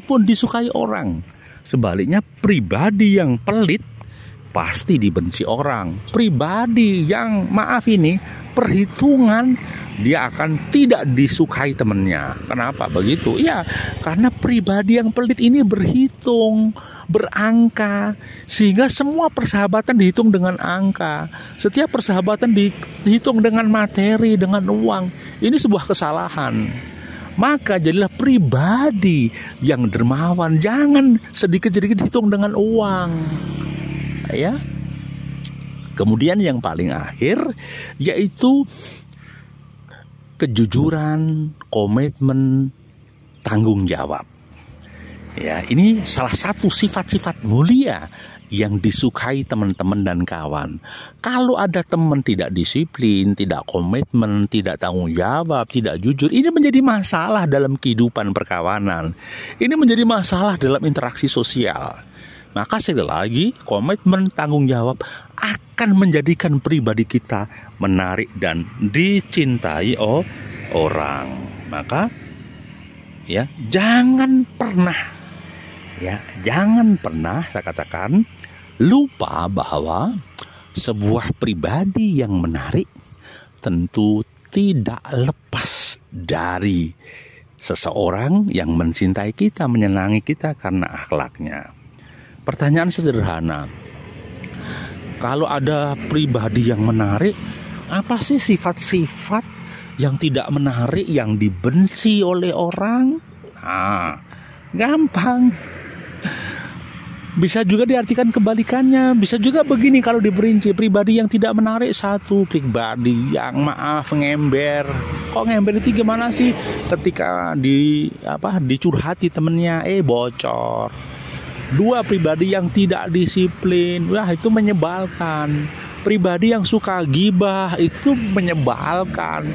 pun disukai orang. Sebaliknya pribadi yang pelit pasti dibenci orang. Pribadi yang maaf ini perhitungan dia akan tidak disukai temennya. Kenapa begitu? Ya, karena pribadi yang pelit ini berhitung, berangka, sehingga semua persahabatan dihitung dengan angka. Setiap persahabatan dihitung dengan materi, dengan uang. Ini sebuah kesalahan maka jadilah pribadi yang dermawan. Jangan sedikit-sedikit hitung dengan uang. Ya. Kemudian yang paling akhir yaitu kejujuran, komitmen, tanggung jawab. Ya, ini salah satu sifat-sifat mulia yang disukai teman-teman dan kawan. Kalau ada teman tidak disiplin, tidak komitmen, tidak tanggung jawab, tidak jujur, ini menjadi masalah dalam kehidupan perkawanan. Ini menjadi masalah dalam interaksi sosial. Maka sekali lagi, komitmen tanggung jawab akan menjadikan pribadi kita menarik dan dicintai oh orang. Maka ya, jangan pernah ya jangan pernah saya katakan lupa bahwa sebuah pribadi yang menarik tentu tidak lepas dari seseorang yang mencintai kita, menyenangi kita karena akhlaknya. Pertanyaan sederhana. Kalau ada pribadi yang menarik, apa sih sifat-sifat yang tidak menarik yang dibenci oleh orang? Nah, gampang bisa juga diartikan kebalikannya. Bisa juga begini kalau diperinci pribadi yang tidak menarik satu, pribadi yang maaf ngember. Kok ngember itu gimana sih? Ketika di apa dicurhati temennya, eh bocor. Dua pribadi yang tidak disiplin, wah itu menyebalkan. Pribadi yang suka gibah itu menyebalkan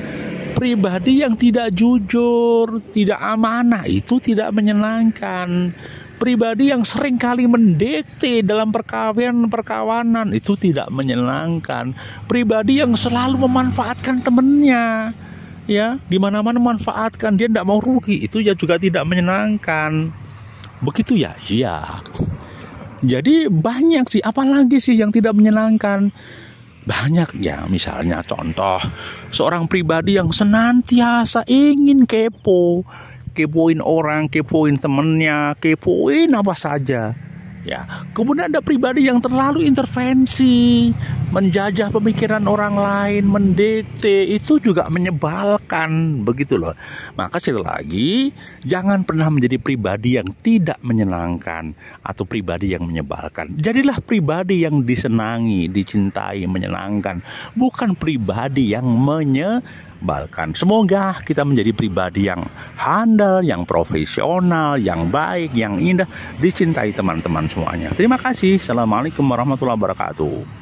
pribadi yang tidak jujur, tidak amanah itu tidak menyenangkan pribadi yang sering kali mendekte dalam perkawinan perkawanan itu tidak menyenangkan pribadi yang selalu memanfaatkan temennya ya di mana mana memanfaatkan dia tidak mau rugi itu ya juga tidak menyenangkan begitu ya iya jadi banyak sih apalagi sih yang tidak menyenangkan banyak ya misalnya contoh seorang pribadi yang senantiasa ingin kepo kepoin orang, kepoin temennya, kepoin apa saja. Ya, kemudian ada pribadi yang terlalu intervensi, menjajah pemikiran orang lain, mendikte, itu juga menyebalkan, begitu loh. Maka sekali lagi, jangan pernah menjadi pribadi yang tidak menyenangkan atau pribadi yang menyebalkan. Jadilah pribadi yang disenangi, dicintai, menyenangkan, bukan pribadi yang menye Balkan. Semoga kita menjadi pribadi yang handal, yang profesional, yang baik, yang indah, dicintai teman-teman semuanya. Terima kasih. Assalamualaikum warahmatullahi wabarakatuh.